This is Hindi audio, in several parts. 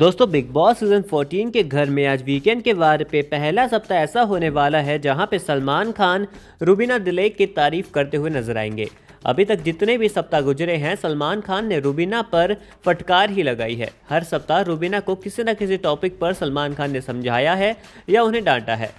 दोस्तों बिग बॉस सीजन 14 के घर में आज वीकेंड के वार पे पहला सप्ताह ऐसा होने वाला है जहां पे सलमान खान रूबीना दिलेक की तारीफ करते हुए नजर आएंगे अभी तक जितने भी सप्ताह गुजरे हैं सलमान खान ने रूबीना पर फटकार ही लगाई है हर सप्ताह रूबीना को किसी न किसी टॉपिक पर सलमान खान ने समझाया है या उन्हें डांटा है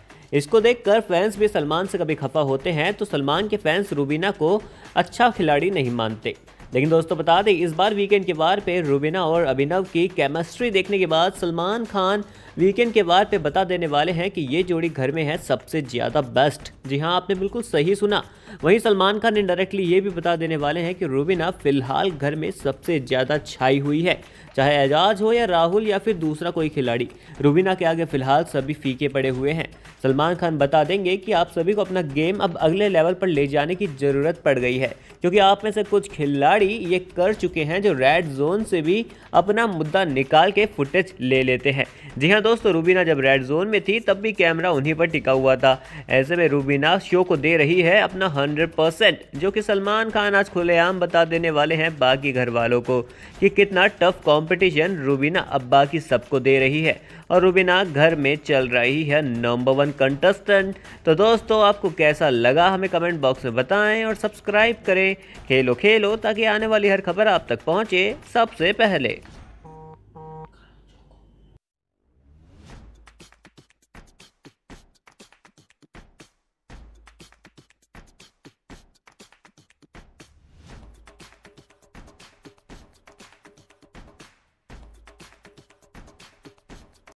इसको देखकर फैंस भी सलमान से कभी खफा होते हैं तो सलमान के फैंस रूबीना को अच्छा खिलाड़ी नहीं मानते लेकिन दोस्तों बता दें इस बार वीकेंड के वार पे रूबीना और अभिनव की केमिस्ट्री देखने के बाद सलमान खान वीकेंड के वार पे बता देने वाले हैं कि ये जोड़ी घर में है सबसे ज़्यादा बेस्ट जी हाँ आपने बिल्कुल सही सुना वहीं सलमान खान इनडायरेक्टली ये भी बता देने वाले हैं कि रूबीना फिलहाल घर में सबसे ज़्यादा छाई हुई है चाहे एजाज हो या राहुल या फिर दूसरा कोई खिलाड़ी रूबीना के आगे फिलहाल सभी फीके पड़े हुए हैं सलमान खान बता देंगे कि आप सभी को अपना गेम अब अगले लेवल पर ले जाने की ज़रूरत पड़ गई है क्योंकि आप में से कुछ खिलाड़ी ये कर चुके हैं जो रेड जोन से भी अपना मुद्दा निकाल के फुटेज ले लेते हैं जी हाँ दोस्तों रूबीना जब रेड जोन में थी तब भी कैमरा उन्हीं पर टिका हुआ था ऐसे में रूबीना शो को दे रही है अपना हंड्रेड परसेंट जो कि सलमान खान आज खुलेआम बता देने वाले हैं बाकी घर वालों को कि कितना टफ कंपटीशन रूबीना अब्बा की सबको दे रही है और रूबीना घर में चल रही है नंबर वन कंटेस्टेंट तो दोस्तों आपको कैसा लगा हमें कमेंट बॉक्स में बताएं और सब्सक्राइब करें खेलो खेलो ताकि आने वाली हर खबर आप तक पहुँचे सबसे पहले